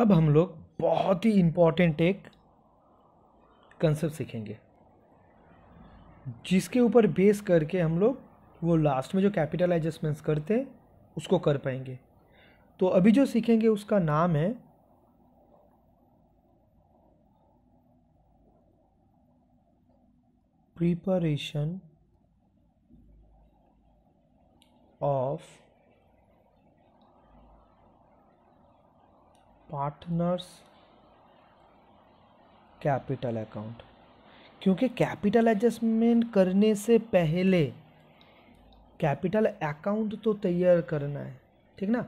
अब हम लोग बहुत ही इम्पॉर्टेंट एक कंसेप्ट सीखेंगे जिसके ऊपर बेस करके हम लोग वो लास्ट में जो कैपिटल एडजस्टमेंट्स करते हैं उसको कर पाएंगे तो अभी जो सीखेंगे उसका नाम है preparation of partners capital account क्योंकि कैपिटल एडजस्टमेंट करने से पहले कैपिटल अकाउंट तो तैयार करना है ठीक ना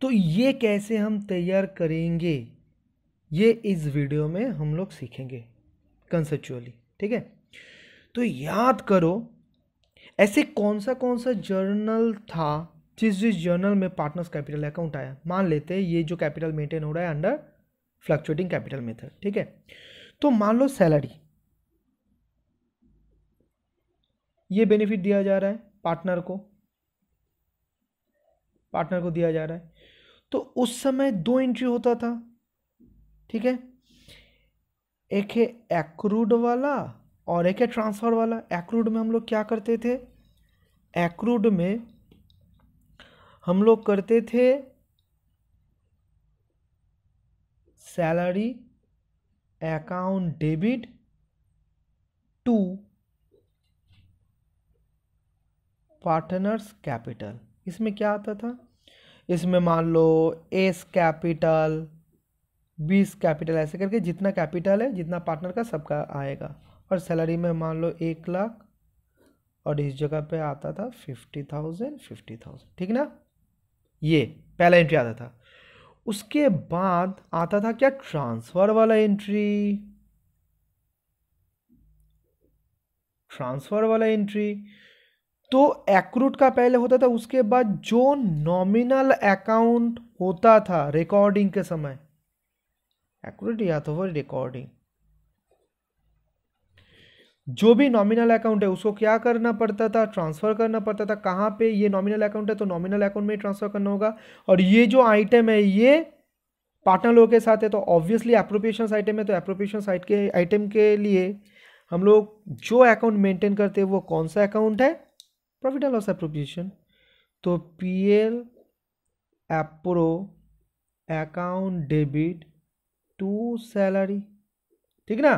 तो ये कैसे हम तैयार करेंगे ये इस वीडियो में हम लोग सीखेंगे कंसेप्चुअली ठीक है तो याद करो ऐसे कौन सा कौन सा जर्नल था जिस जर्नल में पार्टनर्स कैपिटल अकाउंट आया मान लेते हैं ये जो कैपिटल मेंटेन हो रहा है अंडर फ्लक्चुएटिंग कैपिटल मेथड ठीक है तो मान लो सैलरी ये बेनिफिट दिया जा रहा है पार्टनर को पार्टनर को दिया जा रहा है तो उस समय दो एंट्री होता था ठीक है एक है एक्रूड वाला और एक है ट्रांसफ़र वाला एक्रूड में हम लोग क्या करते थे एक्रूड में हम लोग करते थे salary account debit to partners capital इसमें क्या आता था इसमें मान लो एस कैपिटल बीस कैपिटल ऐसे करके जितना कैपिटल है जितना पार्टनर का सबका आएगा और सैलरी में मान लो एक लाख और इस जगह पे आता था फिफ्टी थाउजेंड फिफ्टी थाउजेंड ठीक ना ये पहला एंट्री आता था उसके बाद आता था क्या ट्रांसफ़र वाला एंट्री ट्रांसफ़र वाला एंट्री तो एक्रूट का पहले होता था उसके बाद जो नॉमिनल अकाउंट होता था रिकॉर्डिंग के समय एक्रूट या तो वो रिकॉर्डिंग जो भी नॉमिनल अकाउंट है उसको क्या करना पड़ता था ट्रांसफ़र करना पड़ता था कहाँ पे ये नॉमिनल अकाउंट है तो नॉमिनल अकाउंट में ही ट्रांसफ़र करना होगा और ये जो आइटम है ये पार्टनर लोगों के साथ है तो ऑब्वियसली अप्रोप्रिएशन आइटम है तो अप्रोप्रिएशन साइट के आइटम के लिए हम लोग जो अकाउंट मेंटेन करते हैं वो कौन सा अकाउंट है प्रॉफिट एंड लॉस अप्रोप्रिएशन तो P L appro account debit to salary ठीक ना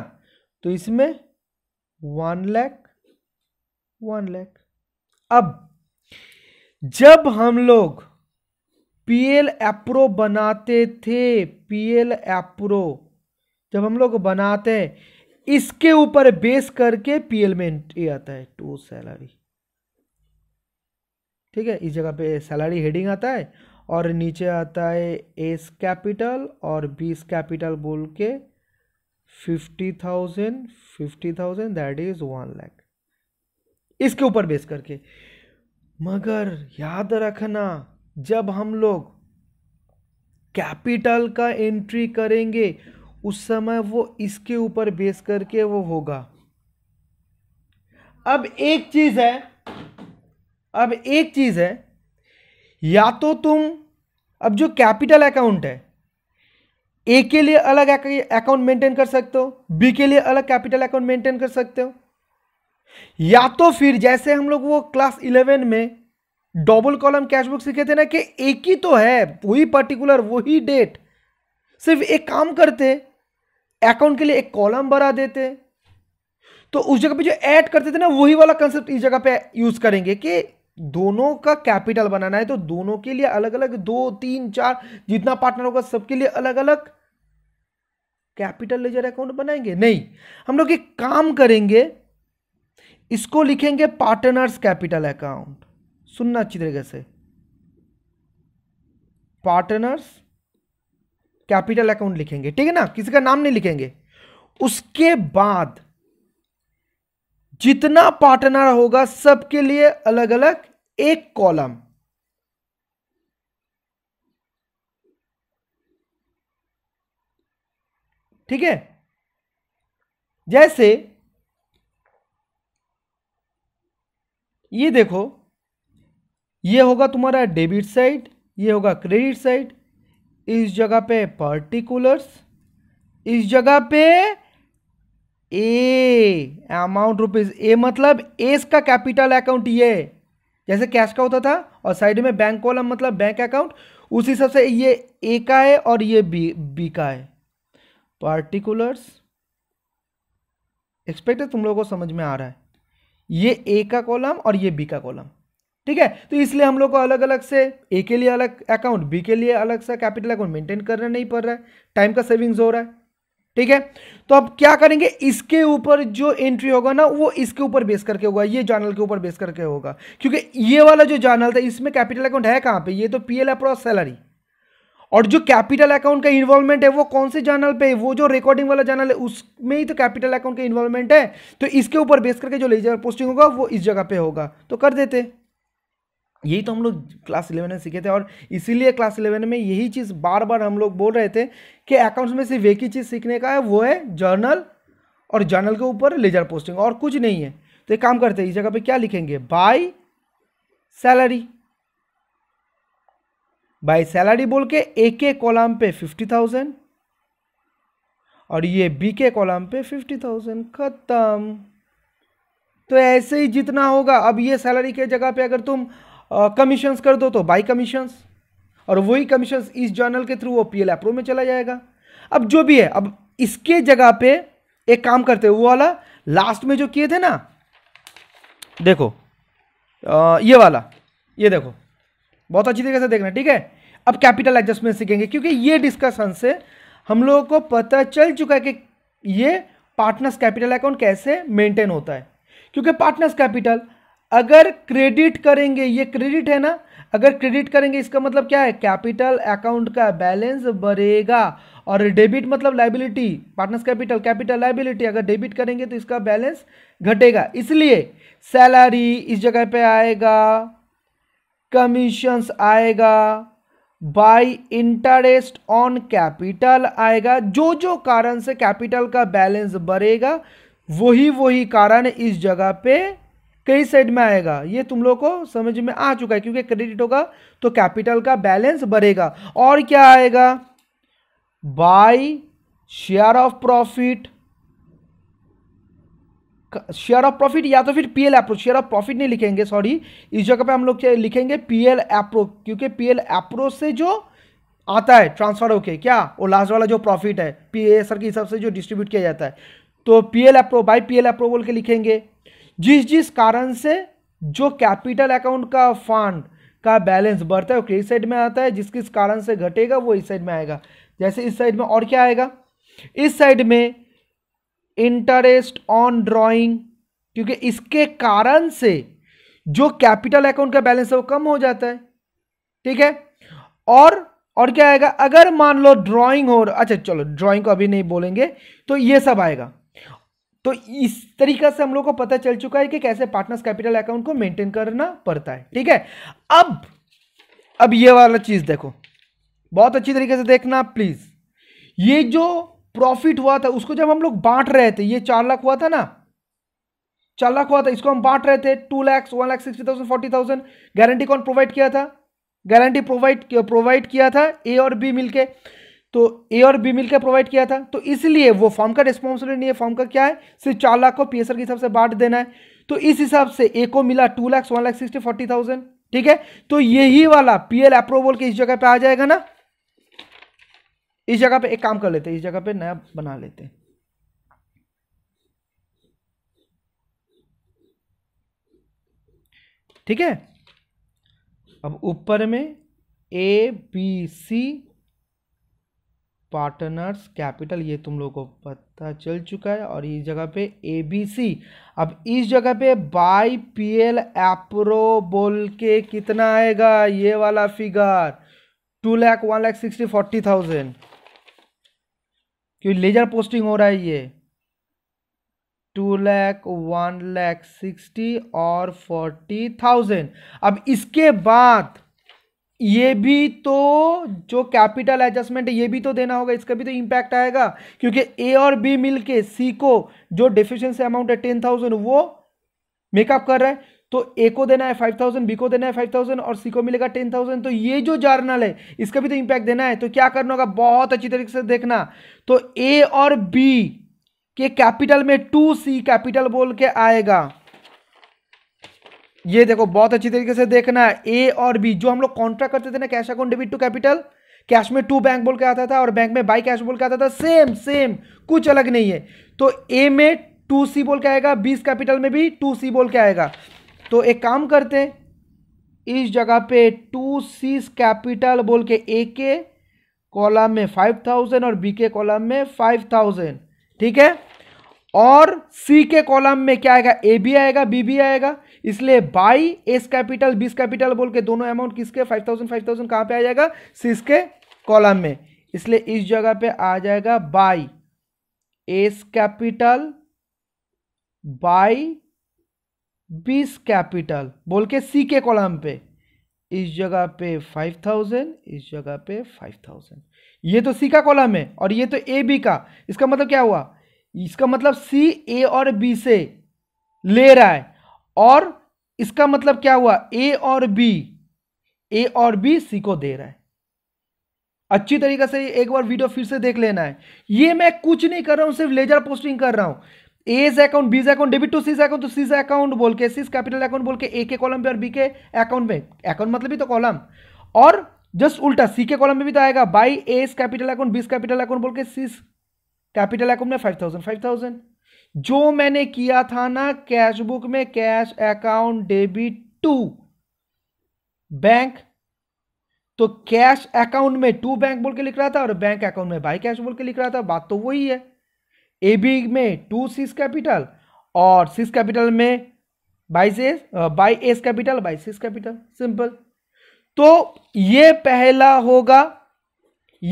तो इसमें वन लैख वन लैख अब जब हम लोग पीएल एप्रो बनाते थे पीएल एप्रो जब हम लोग बनाते हैं इसके ऊपर बेस करके पीएल में एंट्री आता है टू सैलरी ठीक है इस जगह पे सैलरी हेडिंग आता है और नीचे आता है एस कैपिटल और बीस कैपिटल बोल के fifty thousand fifty thousand that is one lakh इसके ऊपर बेस करके मगर याद रखना जब हम लोग कैपिटल का एंट्री करेंगे उस समय वो इसके ऊपर बेस करके वो होगा अब एक चीज है अब एक चीज है या तो तुम अब जो कैपिटल अकाउंट है ए के लिए अलग अकाउंट मेंटेन कर सकते हो बी के लिए अलग कैपिटल अकाउंट मेंटेन कर सकते हो या तो फिर जैसे हम लोग वो क्लास इलेवन में डबल कॉलम कैशबुक सीखे थे ना कि एक ही तो है वही पर्टिकुलर वही डेट सिर्फ एक काम करते अकाउंट के लिए एक कॉलम बढ़ा देते तो उस जगह पे जो ऐड करते थे ना वही वाला कंसेप्ट इस जगह पे यूज़ करेंगे कि दोनों का कैपिटल बनाना है तो दोनों के लिए अलग अलग दो तीन चार जितना पार्टनर होगा सबके लिए अलग अलग कैपिटल लेजर अकाउंट बनाएंगे नहीं हम लोग एक काम करेंगे इसको लिखेंगे पार्टनर्स कैपिटल अकाउंट सुनना अच्छी तरीके से पार्टनर्स कैपिटल अकाउंट लिखेंगे ठीक है ना किसी का नाम नहीं लिखेंगे उसके बाद जितना पार्टनर होगा सबके लिए अलग अलग एक कॉलम ठीक है जैसे ये देखो ये होगा तुम्हारा डेबिट साइड ये होगा क्रेडिट साइड इस जगह पे पर्टिकुलर्स इस जगह पे ए अमाउंट रुपीज ए मतलब एस का कैपिटल अकाउंट ये जैसे कैश का होता था और साइड में बैंक कॉलम मतलब बैंक अकाउंट उस हिसाब से ये ए का है और ये बी बी का है पार्टिकुलर्स एक्सपेक्टेड तुम लोगों को समझ में आ रहा है ये ए का कॉलम और ये बी का कॉलम ठीक है तो इसलिए हम लोग को अलग अलग से ए के लिए अलग अकाउंट बी के लिए अलग सा कैपिटल अकाउंट मेंटेन करना नहीं पड़ रहा है टाइम का सेविंग्स हो रहा है ठीक है तो अब क्या करेंगे इसके ऊपर जो एंट्री होगा ना वो इसके ऊपर बेस करके होगा ये जर्नल के ऊपर बेस करके होगा क्योंकि ये वाला जो जर्नल था इसमें कैपिटल अकाउंट है कहां पे ये तो पी एल सैलरी और जो कैपिटल अकाउंट का इन्वॉल्वमेंट है वो कौन से जर्नल पे वो जो रिकॉर्डिंग वाला जर्नल है उसमें ही तो कैपिटल अकाउंट का इन्वॉल्वमेंट है तो इसके ऊपर बेस करके जो लेजर पोस्टिंग होगा वो इस जगह पे होगा तो कर देते यही तो हम लोग क्लास इलेवन में सीखे थे और इसीलिए क्लास इलेवन में यही चीज़ बार बार हम लोग बोल रहे थे कि अकाउंट्स में सिर्फ एक ही चीज़ सीखने का है वो है जर्नल और जर्नल के ऊपर लेजर पोस्टिंग और कुछ नहीं है तो एक काम करते हैं इस जगह पे क्या लिखेंगे बाय सैलरी बाय सैलरी बोल के ए के कॉलम पे फिफ्टी थाउजेंड और ये बी के कॉलम पे फिफ्टी थाउजेंड खत्म तो ऐसे ही जितना होगा अब ये सैलरी के जगह पे अगर तुम कमीशंस कर दो तो बाई कमीशंस और वही कमीशंस इस जर्नल के थ्रू वो पी एल एप्रो में चला जाएगा अब जो भी है अब इसके जगह पे एक काम करते वो वाला लास्ट में जो किए थे ना देखो आ, ये वाला ये देखो बहुत अच्छी तरीके से देखना ठीक है अब कैपिटल एडजस्टमेंट सीखेंगे क्योंकि ये डिस्कशन से हम लोगों को पता चल चुका है कि ये पार्टनर्स कैपिटल अकाउंट कैसे मेंटेन होता है क्योंकि पार्टनर्स कैपिटल अगर क्रेडिट करेंगे ये क्रेडिट है ना अगर क्रेडिट करेंगे इसका मतलब क्या है कैपिटल अकाउंट का बैलेंस बढ़ेगा और डेबिट मतलब liability partners capital capital liability अगर डेबिट करेंगे तो इसका बैलेंस घटेगा इसलिए सैलरी इस जगह पे आएगा कमीशंस आएगा बाय इंटरेस्ट ऑन कैपिटल आएगा जो जो कारण से कैपिटल का बैलेंस बढ़ेगा वही वही कारण इस जगह पे क्रेडिट साइड में आएगा ये तुम लोग को समझ में आ चुका है क्योंकि क्रेडिट होगा तो कैपिटल का बैलेंस बढ़ेगा और क्या आएगा by share of profit share of profit या तो फिर P L approach share of profit नहीं लिखेंगे सॉरी इस जगह पे हम लोग लिखेंगे पीएल एप्रो क्योंकि पीएल एप्रो से जो आता है ट्रांसफर होके क्या और लास्ट वाला जो प्रॉफिट है पीएसआर के हिसाब से जो डिस्ट्रीब्यूट किया जाता है तो P L L by P L L बोल के लिखेंगे जिस जिस कारण से जो कैपिटल अकाउंट का फंड का बैलेंस बढ़ता है वो क्रेडिट साइड में आता है जिस किस कारण से घटेगा वो इस साइड में आएगा जैसे इस साइड में और क्या आएगा इस साइड में इंटरेस्ट ऑन ड्राइंग क्योंकि इसके कारण से जो कैपिटल अकाउंट का बैलेंस है वो कम हो जाता है ठीक है और और क्या आएगा अगर मान लो ड्राइंग हो अच्छा चलो ड्राइंग को अभी नहीं बोलेंगे तो ये सब आएगा तो इस तरीका से हम लोग को पता चल चुका है कि कैसे पार्टनर्स कैपिटल अकाउंट को मेंटेन करना पड़ता है ठीक है अब अब ये वाला चीज देखो बहुत अच्छी तरीके से देखना प्लीज ये जो प्रॉफिट हुआ था उसको जब हम लोग बांट रहे थे ये चार लाख हुआ था ना चार लाख हुआ था इसको हम बांट रहे थे two lakhs one lakh sixty thousand forty thousand guarantee कौन प्रोवाइड किया था गारंटी प्रोवाइड प्रोवाइड किया था ए और बी मिलके तो ए और बी मिलकर प्रोवाइड किया था तो इसलिए वो फॉर्म का रिस्पॉन्सिबिलिटी नहीं है फॉर्म का क्या है सिर्फ चार लाख को पी के हिसाब से बांट देना है तो इस हिसाब से ए को मिला two lakh one lakh sixty forty thousand ठीक है तो यही वाला पीएल अप्रूवल के इस जगह पे आ जाएगा ना इस जगह पे एक काम कर लेते हैं इस जगह पे नया बना लेते हैं ठीक है अब ऊपर में A B C partners capital ये तुम लोगों को पता चल चुका है और इस जगह पे ए बी सी अब इस जगह पे बाई पी एल एप्रो बोल के कितना आएगा ये वाला figure two lakh one lakh sixty forty thousand क्योंकि लेजर पोस्टिंग हो रहा है ये two lakh one lakh sixty और फोर्टी थाउजेंड अब इसके बाद ये भी तो जो कैपिटल एडजस्टमेंट है ये भी तो देना होगा इसका भी तो इम्पैक्ट आएगा क्योंकि ए और बी मिलके सी को जो डिफिशियंसी अमाउंट है टेन थाउजेंड वो मेकअप कर रहा है तो ए को देना है फाइव थाउजेंड बी को देना है फाइव थाउजेंड और सी को मिलेगा टेन थाउजेंड तो ये जो जर्नल है इसका भी तो इम्पैक्ट देना है तो क्या करना होगा बहुत अच्छी तरीके से देखना तो ए और बी के कैपिटल में टू सी कैपिटल बोल के आएगा ये देखो बहुत अच्छी तरीके से देखना है ए और बी जो हम लोग कॉन्ट्रैक्ट करते थे ना cash account debit to capital cash में टू बैंक बोल के आता था और बैंक में बाई कैश बोल के आता था सेम सेम कुछ अलग नहीं है तो ए में टू सी बोल के आएगा बीस कैपिटल में भी टू सी बोल के आएगा तो एक काम करते हैं इस जगह पे टू सी कैपिटल बोल के ए के कॉलम में फाइव थाउजेंड और बी के कॉलम में फाइव थाउजेंड ठीक है और सी के कॉलम में क्या आएगा ए भी आएगा बी भी आएगा इसलिए by A's capital B's capital बोल के दोनों अमाउंट किसके फाइव थाउजेंड फाइव थाउजेंड कहाँ पे आ जाएगा सीस के कॉलम में इसलिए इस जगह पे आ जाएगा by A's capital by B's capital बोल के सी के कॉलम पे इस जगह पे फाइव थाउजेंड इस जगह पे फाइव थाउजेंड ये तो सी का कॉलम है और ये तो ए बी का इसका मतलब क्या हुआ इसका मतलब सी ए और बी से ले रहा है और इसका मतलब क्या हुआ ए और बी ए और बी सी को दे रहा है अच्छी तरीके से एक बार वीडियो फिर से देख लेना है ये मैं कुछ नहीं कर रहा हूं सिर्फ लेजर पोस्टिंग कर रहा हूं A's account B's account debit to C's account तो सी अकाउंट बोल के सीज कैपिटल अकाउंट बोल के ए के कॉलम पे और बी के अकाउंट में अकाउंट मतलब भी तो कॉलम और जस्ट उल्टा सी के कॉलम में भी तो आएगा by A's capital account B's capital account बोल के सीज कैपिटल अकाउंट में फाइव थाउजेंड फाइव थाउजेंड जो मैंने किया था ना कैशबुक में cash account debit to bank तो कैश अकाउंट में टू बैंक बोल के लिख रहा था और बैंक अकाउंट में बाई कैश बोल के लिख रहा था बात तो वही है ए बी में टू सीस कैपिटल और सीस कैपिटल में बाई से by A's capital by C's capital simple तो ये पहला होगा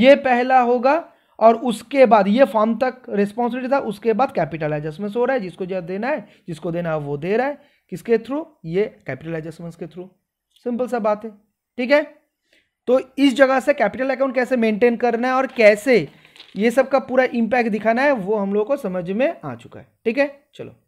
ये पहला होगा और उसके बाद ये फॉर्म तक रिस्पॉन्सिबिलिटी था उसके बाद कैपिटल हो रहा है जिसको जब देना है जिसको देना है वो दे रहा है किसके थ्रू ये कैपिटल के थ्रू सिंपल सा बात है ठीक है तो इस जगह से कैपिटल अकाउंट कैसे मेंटेन करना है और कैसे ये सब का पूरा इम्पैक्ट दिखाना है वो हम लोग को समझ में आ चुका है ठीक है चलो